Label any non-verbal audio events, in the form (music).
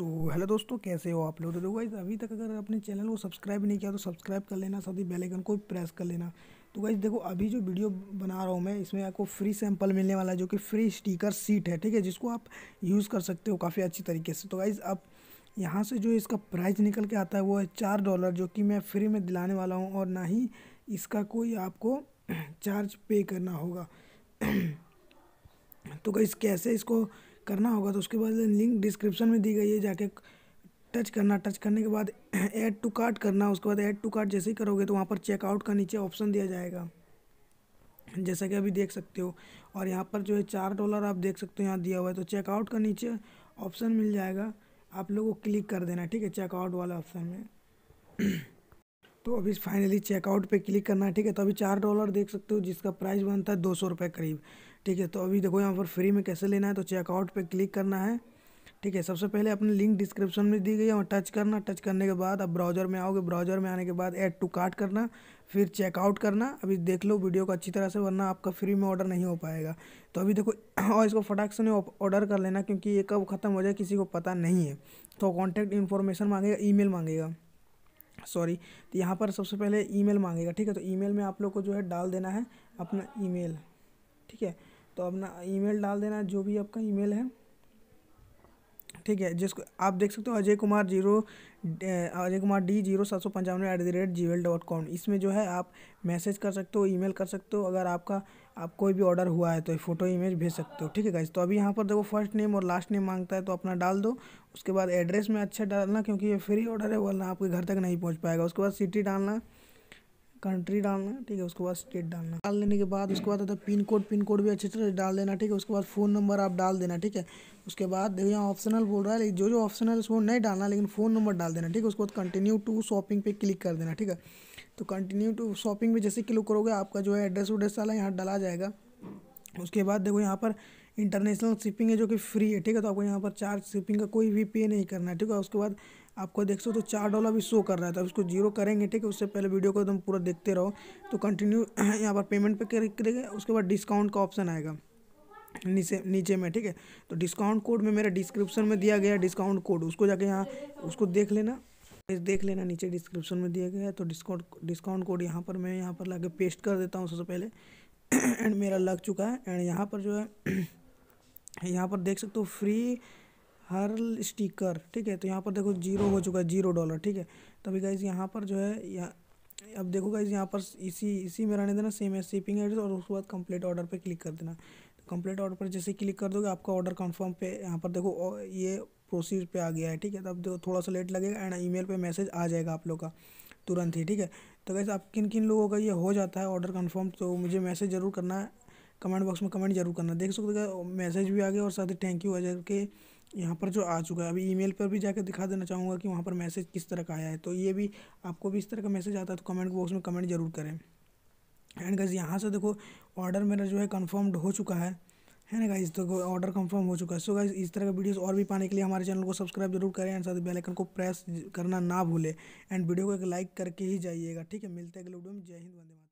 सो so, hello दोस्तों कैसे हो आप लोग तो गाइज अभी तक अगर अपने चैनल को सब्सक्राइब नहीं किया तो सब्सक्राइब कर लेना साथ ही बेल आइकन को प्रेस कर लेना तो गाइज देखो अभी जो वीडियो बना रहा हूँ मैं इसमें आपको फ्री सैंपल मिलने वाला है जो कि फ्री स्टिकर सीट है ठीक है जिसको आप यूज़ कर सकते हो काफ़ी अच्छी तरीके से तो गाइज़ आप यहाँ से जो इसका प्राइस निकल के आता है वो है चार डॉलर जो कि मैं फ्री में दिलाने वाला हूँ और ना ही इसका कोई आपको चार्ज (clears throat) पे करना होगा (clears throat) तो गाइज़ कैसे इसको करना होगा तो उसके बाद लिंक डिस्क्रिप्शन में दी गई है जाके टच करना टच करने के बाद ऐड टू कार्ट करना उसके बाद ऐड टू कार्ट जैसे ही करोगे तो वहाँ पर चेकआउट का नीचे ऑप्शन दिया जाएगा जैसा कि अभी देख सकते हो और यहाँ पर जो है चार डॉलर आप देख सकते हो यहाँ दिया हुआ है तो चेकआउट का नीचे ऑप्शन मिल जाएगा आप लोग को क्लिक कर देना ठीक है चेकआउट वाला ऑप्शन में (clears throat) तो अभी फाइनली चेकआउट पे क्लिक करना है ठीक है तो अभी चार डॉलर देख सकते हो जिसका प्राइस बनता है दो सौ रुपये करीब ठीक है तो अभी देखो यहाँ पर फ्री में कैसे लेना है तो चेकआउट पे क्लिक करना है ठीक है सबसे पहले अपनी लिंक डिस्क्रिप्शन में दी गई है वहाँ टच करना टच करने के बाद अब ब्राउजर में आओगे ब्राउजर में आने के बाद ऐड टू कार्ट करना फिर चेकआउट करना अभी देख लो वीडियो को अच्छी तरह से वरना आपका फ्री में ऑर्डर नहीं हो पाएगा तो अभी देखो (coughs) और इसको फटाक से ऑर्डर कर लेना क्योंकि ये कब ख़त्म हो जाए किसी को पता नहीं है तो कॉन्टैक्ट इन्फॉर्मेशन मांगेगा मेल मांगेगा सॉरी तो यहाँ पर सबसे पहले ईमेल मांगेगा ठीक है तो ईमेल में आप लोग को जो है डाल देना है अपना ईमेल ठीक है तो अपना ईमेल डाल देना जो भी आपका ईमेल है ठीक है जिसको आप देख सकते हो Ajay Kumar zero Ajay Kumar D zero सात सौ पंचानवे at the rate Gmail dot com इसमें जो है आप मैसेज कर सकते हो ईमेल कर सकते हो अगर आपका आप कोई भी ऑर्डर हुआ है तो फ़ोटो इमेज भेज सकते हो ठीक है गाइज तो अभी यहाँ पर देखो फर्स्ट नेम और लास्ट नेम मांगता है तो अपना डाल दो उसके बाद एड्रेस में अच्छा डालना क्योंकि ये फ्री ऑर्डर है वरना आपके घर तक नहीं पहुँच पाएगा उसके बाद सिटी डालना कंट्री डालना ठीक है उसके बाद स्टेट डालना डाल देने के बाद उसके बाद पिन कोड पिन कोड भी अच्छे से डाल देना ठीक है उसके बाद फ़ोन नंबर आप डाल देना ठीक है उसके बाद देखो यहाँ ऑप्शनल बोल रहा है लेकिन जो जो ऑप्शनल है उसको नहीं डालना लेकिन फ़ोन नंबर डाल देना ठीक है उसके बाद कंटिन्यू टू शॉपिंग पे क्लिक कर देना ठीक है तो कंटिन्यू टू शॉपिंग पे जैसे क्लिक करोगे आपका जो है एड्रेस वड्रेस वाला यहाँ डाला जाएगा उसके बाद देखो यहाँ पर इंटरनेशनल शिपिंग है जो कि फ्री है ठीक है तो आपको यहाँ पर चार्ज शिपिंग का कोई भी पे नहीं करना है ठीक है उसके बाद आपको देख सकते हो तो चार डॉलर भी शो कर रहा है तो इसको जीरो करेंगे ठीक है उससे पहले वीडियो को एकदम पूरा देखते रहो तो कंटिन्यू (coughs) यहाँ पर पेमेंट पे करेंगे उसके बाद डिस्काउंट का ऑप्शन आएगा नीचे नीचे में ठीक है तो डिस्काउंट कोड में मेरा डिस्क्रिप्शन में दिया गया डिस्काउंट कोड उसको जाके यहाँ उसको देख लेना देख लेना नीचे डिस्क्रिप्शन में दिया गया है तो डिस्काउंट डिस्काउंट कोड यहाँ पर मैं यहाँ पर लाके पेस्ट कर देता हूँ सबसे पहले एंड (coughs) मेरा लग चुका है एंड यहाँ पर जो है यहाँ पर देख सकते हो फ्री हर स्टिकर ठीक है तो यहाँ पर देखो जीरो हो चुका है जीरो डॉलर ठीक है तो अभी गाइज यहाँ पर जो है यहाँ अब देखो गाइज यहाँ पर इसी इसी में रहने देना सेम है शिपिंग एड्रेस और उसके बाद कंप्लीट ऑर्डर पे क्लिक कर देना तो कंप्लीट ऑर्डर पर जैसे क्लिक कर दोगे आपका ऑर्डर कंफर्म पे यहाँ पर देखो ये प्रोसीज पे आ गया है ठीक है तब देखो थोड़ा सा लेट लगेगा एंड ईमेल पे मैसेज आ जाएगा आप लोग का तुरंत ही ठीक है तो गैस आप किन किन लोगों का ये हो जाता है ऑर्डर कंफर्म तो मुझे मैसेज ज़रूर करना है कमेंट बॉक्स में कमेंट जरूर करना देख सकते मैसेज भी आ गया और साथ ही थैंक यू आ के यहाँ पर जो आ चुका है अभी ईमेल पर भी जाकर दिखा देना चाहूँगा कि वहाँ पर मैसेज किस तरह का आया है तो ये भी आपको भी इस तरह का मैसेज आता है तो कमेंट बॉक्स में कमेंट जरूर करें एंड गाइज यहाँ से देखो ऑर्डर मेरा जो है कन्फर्म्ड हो चुका है है ना गाइज तो ऑर्डर कन्फर्म हो चुका है सो गाइज इस तरह का वीडियोस और भी पाने के लिए हमारे चैनल को सब्सक्राइब जरूर करें एंड साथ ही बेल आइकन को प्रेस करना ना भूलें एंड वीडियो को एक लाइक करके ही जाइएगा ठीक है मिलते हैं अगले वीडियो में जय हिंद वंदे मात